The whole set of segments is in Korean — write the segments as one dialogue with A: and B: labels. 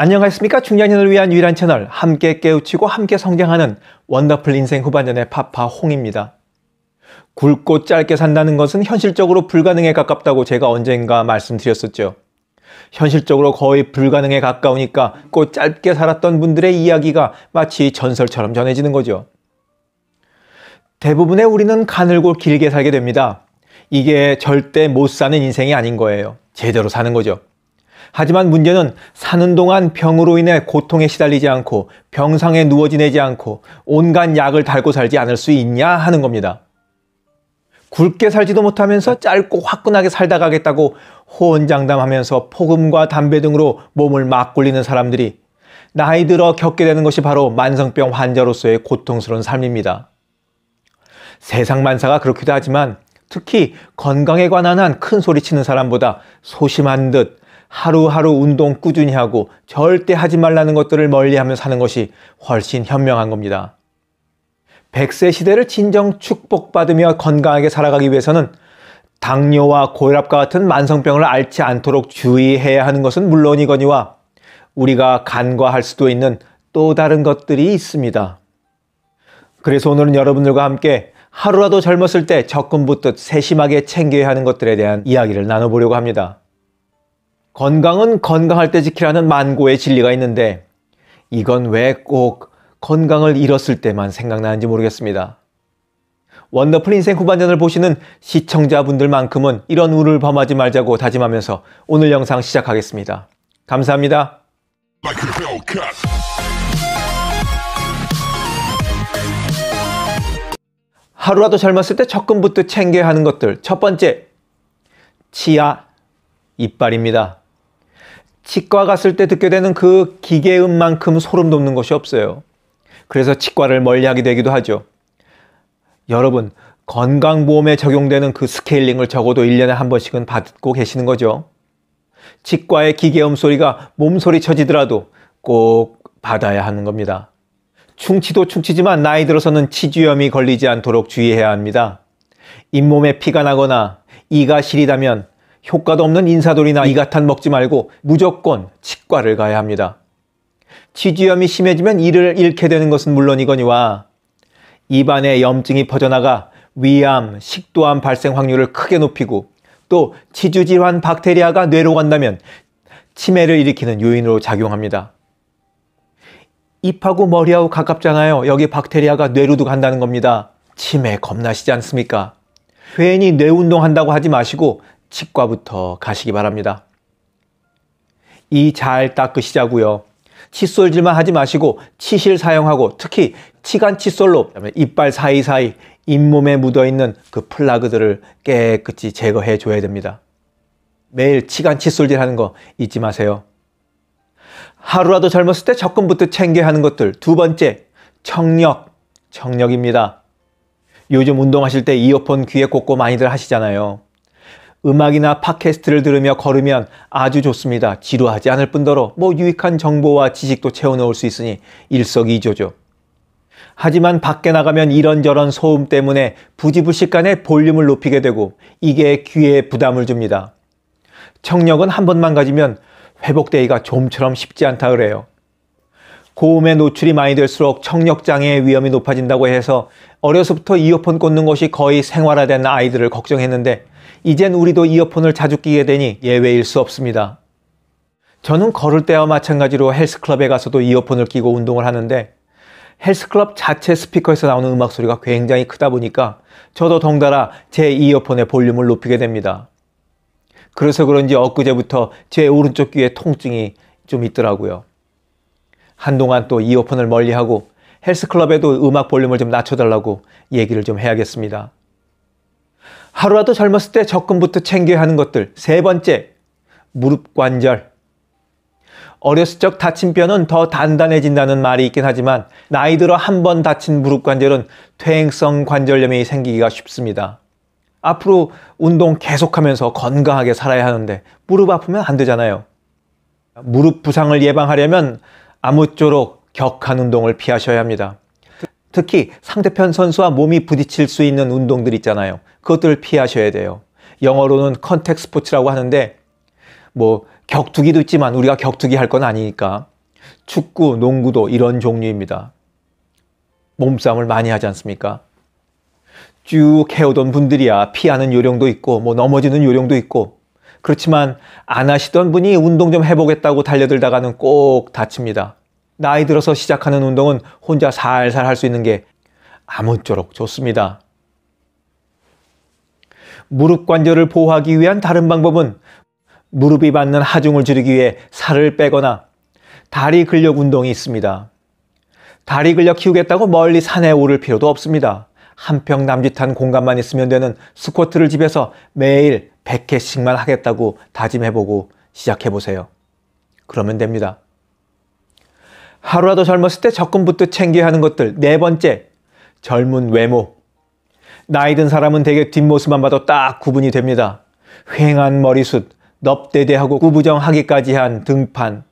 A: 안녕하십니까? 중년인을 위한 유일한 채널, 함께 깨우치고 함께 성장하는 원더풀 인생 후반년의 파파 홍입니다. 굵고 짧게 산다는 것은 현실적으로 불가능에 가깝다고 제가 언젠가 말씀드렸었죠. 현실적으로 거의 불가능에 가까우니까 꼭 짧게 살았던 분들의 이야기가 마치 전설처럼 전해지는 거죠. 대부분의 우리는 가늘고 길게 살게 됩니다. 이게 절대 못 사는 인생이 아닌 거예요. 제대로 사는 거죠. 하지만 문제는 사는 동안 병으로 인해 고통에 시달리지 않고 병상에 누워 지내지 않고 온갖 약을 달고 살지 않을 수 있냐 하는 겁니다. 굵게 살지도 못하면서 짧고 화끈하게 살다 가겠다고 호언장담하면서 폭음과 담배 등으로 몸을 막 굴리는 사람들이 나이 들어 겪게 되는 것이 바로 만성병 환자로서의 고통스러운 삶입니다. 세상 만사가 그렇기도 하지만 특히 건강에 관한 한 큰 소리 치는 사람보다 소심한 듯 하루하루 운동 꾸준히 하고 절대 하지 말라는 것들을 멀리하며 사는 것이 훨씬 현명한 겁니다. 100세 시대를 진정 축복받으며 건강하게 살아가기 위해서는 당뇨와 고혈압과 같은 만성병을 앓지 않도록 주의해야 하는 것은 물론이거니와 우리가 간과할 수도 있는 또 다른 것들이 있습니다. 그래서 오늘은 여러분들과 함께 하루라도 젊었을 때 적금 부터 세심하게 챙겨야 하는 것들에 대한 이야기를 나눠보려고 합니다. 건강은 건강할 때 지키라는 만고의 진리가 있는데 이건 왜 꼭 건강을 잃었을 때만 생각나는지 모르겠습니다. 원더풀 인생 후반전을 보시는 시청자분들만큼은 이런 우를 범하지 말자고 다짐하면서 오늘 영상 시작하겠습니다. 감사합니다. 하루라도 젊었을 때 적금부터 챙겨야 하는 것들 첫 번째 치아 이빨입니다. 치과 갔을 때 듣게 되는 그 기계음만큼 소름 돋는 것이 없어요. 그래서 치과를 멀리하게 되기도 하죠. 여러분, 건강보험에 적용되는 그 스케일링을 적어도 1년에 한 번씩은 받고 계시는 거죠. 치과의 기계음 소리가 몸소리 쳐지더라도 꼭 받아야 하는 겁니다. 충치도 충치지만 나이 들어서는 치주염이 걸리지 않도록 주의해야 합니다. 잇몸에 피가 나거나 이가 시리다면 효과도 없는 인사돌이나 이 같은 먹지 말고 무조건 치과를 가야 합니다. 치주염이 심해지면 이를 잃게 되는 것은 물론이거니와 입안에 염증이 퍼져나가 위암, 식도암 발생 확률을 크게 높이고 또 치주 질환 박테리아가 뇌로 간다면 치매를 일으키는 요인으로 작용합니다. 입하고 머리하고 가깝잖아요. 여기 박테리아가 뇌로도 간다는 겁니다. 치매 겁나시지 않습니까? 괜히 뇌 운동한다고 하지 마시고 치과부터 가시기 바랍니다. 이 잘 닦으시자고요. 칫솔질만 하지 마시고 치실 사용하고 특히 치간 칫솔로 이빨 사이사이 잇몸에 묻어있는 그 플라그들을 깨끗이 제거해 줘야 됩니다. 매일 치간 칫솔질 하는 거 잊지 마세요. 하루라도 젊었을 때 적금부터 챙겨 야 하는 것들. 두 번째, 청력. 청력입니다. 요즘 운동하실 때 이어폰 귀에 꽂고 많이들 하시잖아요. 음악이나 팟캐스트를 들으며 걸으면 아주 좋습니다. 지루하지 않을 뿐더러 뭐 유익한 정보와 지식도 채워넣을 수 있으니 일석이조죠. 하지만 밖에 나가면 이런저런 소음 때문에 부지불식간에 볼륨을 높이게 되고 이게 귀에 부담을 줍니다. 청력은 한 번만 가지면 회복되기가 좀처럼 쉽지 않다 그래요. 고음에 노출이 많이 될수록 청력장애의 위험이 높아진다고 해서 어려서부터 이어폰 꽂는 것이 거의 생활화된 아이들을 걱정했는데 이젠 우리도 이어폰을 자주 끼게 되니 예외일 수 없습니다. 저는 걸을 때와 마찬가지로 헬스클럽에 가서도 이어폰을 끼고 운동을 하는데 헬스클럽 자체 스피커에서 나오는 음악 소리가 굉장히 크다 보니까 저도 덩달아 제 이어폰의 볼륨을 높이게 됩니다. 그래서 그런지 엊그제부터 제 오른쪽 귀에 통증이 좀 있더라고요. 한동안 또 이어폰을 멀리하고 헬스클럽에도 음악 볼륨을 좀 낮춰달라고 얘기를 좀 해야겠습니다. 하루라도 젊었을 때 적금부터 챙겨야 하는 것들. 세 번째, 무릎 관절. 어렸을 적 다친 뼈는 더 단단해진다는 말이 있긴 하지만 나이 들어 한 번 다친 무릎 관절은 퇴행성 관절염이 생기기가 쉽습니다. 앞으로 운동 계속하면서 건강하게 살아야 하는데 무릎 아프면 안 되잖아요. 무릎 부상을 예방하려면 아무쪼록 격한 운동을 피하셔야 합니다. 특히 상대편 선수와 몸이 부딪힐 수 있는 운동들 있잖아요. 그것들을 피하셔야 돼요. 영어로는 컨택 스포츠라고 하는데 뭐 격투기도 있지만 우리가 격투기 할 건 아니니까 축구, 농구도 이런 종류입니다. 몸싸움을 많이 하지 않습니까? 쭉 해오던 분들이야 피하는 요령도 있고 뭐 넘어지는 요령도 있고 그렇지만 안 하시던 분이 운동 좀 해보겠다고 달려들다가는 꼭 다칩니다. 나이 들어서 시작하는 운동은 혼자 살살 할 수 있는 게 아무쪼록 좋습니다. 무릎 관절을 보호하기 위한 다른 방법은 무릎이 받는 하중을 줄이기 위해 살을 빼거나 다리 근력 운동이 있습니다. 다리 근력 키우겠다고 멀리 산에 오를 필요도 없습니다. 한 평 남짓한 공간만 있으면 되는 스쿼트를 집에서 매일 100회씩만 하겠다고 다짐해보고 시작해보세요. 그러면 됩니다. 하루라도 젊었을 때 적금부터 챙겨야 하는 것들. 네 번째, 젊은 외모. 나이 든 사람은 대개 뒷모습만 봐도 딱 구분이 됩니다. 휑한 머리숱, 넙대대하고 구부정하기까지 한 등판,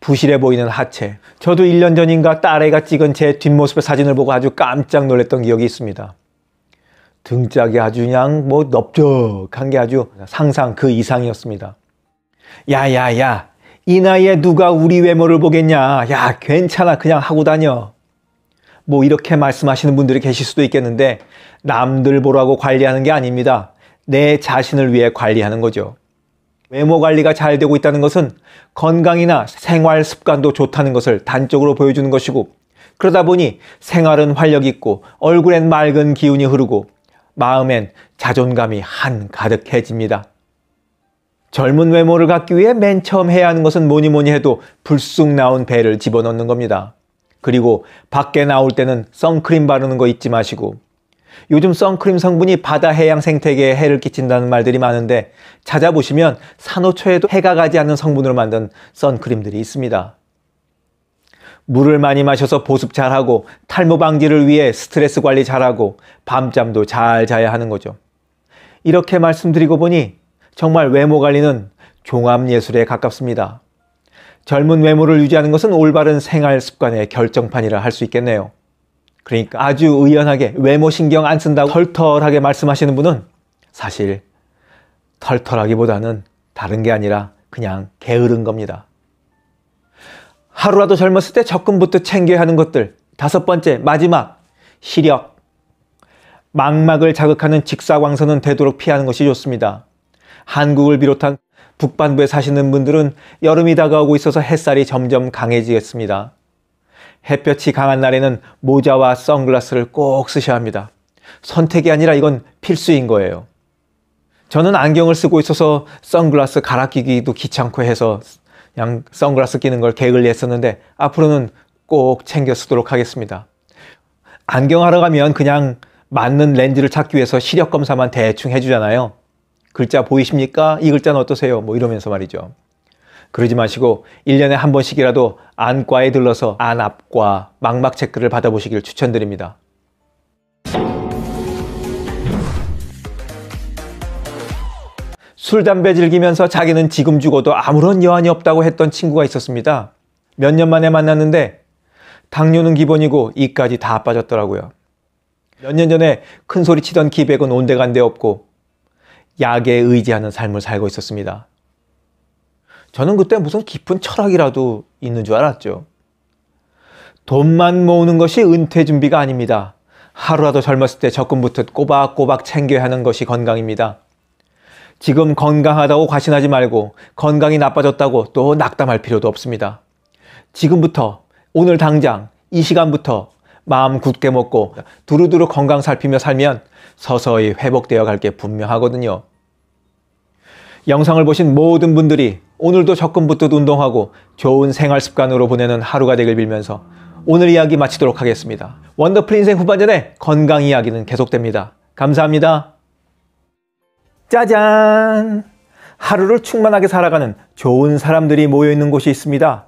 A: 부실해 보이는 하체. 저도 1년 전인가 딸애가 찍은 제 뒷모습의 사진을 보고 아주 깜짝 놀랐던 기억이 있습니다. 등짝이 아주 그냥 뭐 넓적한 게 아주 상상 그 이상이었습니다. 야야야 이 나이에 누가 우리 외모를 보겠냐. 야, 괜찮아. 그냥 하고 다녀. 뭐 이렇게 말씀하시는 분들이 계실 수도 있겠는데 남들 보라고 관리하는 게 아닙니다. 내 자신을 위해 관리하는 거죠. 외모 관리가 잘 되고 있다는 것은 건강이나 생활 습관도 좋다는 것을 단적으로 보여주는 것이고 그러다 보니 생활은 활력 있고 얼굴엔 맑은 기운이 흐르고 마음엔 자존감이 한가득해집니다. 젊은 외모를 갖기 위해 맨 처음 해야 하는 것은 뭐니 뭐니 해도 불쑥 나온 배를 집어넣는 겁니다. 그리고 밖에 나올 때는 선크림 바르는 거 잊지 마시고 요즘 선크림 성분이 바다 해양 생태계에 해를 끼친다는 말들이 많은데 찾아보시면 산호초에도 해가 가지 않는 성분으로 만든 선크림들이 있습니다. 물을 많이 마셔서 보습 잘하고 탈모 방지를 위해 스트레스 관리 잘하고 밤잠도 잘 자야 하는 거죠. 이렇게 말씀드리고 보니 정말 외모 관리는 종합예술에 가깝습니다. 젊은 외모를 유지하는 것은 올바른 생활 습관의 결정판이라 할 수 있겠네요. 그러니까 아주 의연하게 외모 신경 안 쓴다고 털털하게 말씀하시는 분은 사실 털털하기보다는 다른 게 아니라 그냥 게으른 겁니다. 하루라도 젊었을 때 적금부터 챙겨야 하는 것들. 다섯 번째, 마지막, 시력. 망막을 자극하는 직사광선은 되도록 피하는 것이 좋습니다. 한국을 비롯한 북반부에 사시는 분들은 여름이 다가오고 있어서 햇살이 점점 강해지겠습니다. 햇볕이 강한 날에는 모자와 선글라스를 꼭 쓰셔야 합니다. 선택이 아니라 이건 필수인 거예요. 저는 안경을 쓰고 있어서 선글라스 갈아 끼기도 귀찮고 해서 그냥 선글라스 끼는 걸 게을리 했었는데 앞으로는 꼭 챙겨 쓰도록 하겠습니다. 안경하러 가면 그냥 맞는 렌즈를 찾기 위해서 시력 검사만 대충 해주잖아요. 글자 보이십니까? 이 글자는 어떠세요? 뭐 이러면서 말이죠. 그러지 마시고 1년에 한 번씩이라도 안과에 들러서 안압과 망막 체크를 받아보시길 추천드립니다. 술, 담배 즐기면서 자기는 지금 죽어도 아무런 여한이 없다고 했던 친구가 있었습니다. 몇 년 만에 만났는데 당뇨는 기본이고 이까지 다 빠졌더라고요. 몇 년 전에 큰 소리 치던 기백은 온데간데 없고 약에 의지하는 삶을 살고 있었습니다. 저는 그때 무슨 깊은 철학이라도 있는 줄 알았죠. 돈만 모으는 것이 은퇴 준비가 아닙니다. 하루라도 젊었을 때 적금부터 꼬박꼬박 챙겨야 하는 것이 건강입니다. 지금 건강하다고 과신하지 말고 건강이 나빠졌다고 또 낙담할 필요도 없습니다. 지금부터 오늘 당장 이 시간부터 마음 굳게 먹고 두루두루 건강 살피며 살면 서서히 회복되어 갈 게 분명하거든요. 영상을 보신 모든 분들이 오늘도 적금부터 운동하고 좋은 생활 습관으로 보내는 하루가 되길 빌면서 오늘 이야기 마치도록 하겠습니다. 원더풀 인생 후반전에 건강 이야기는 계속됩니다. 감사합니다. 짜잔! 하루를 충만하게 살아가는 좋은 사람들이 모여있는 곳이 있습니다.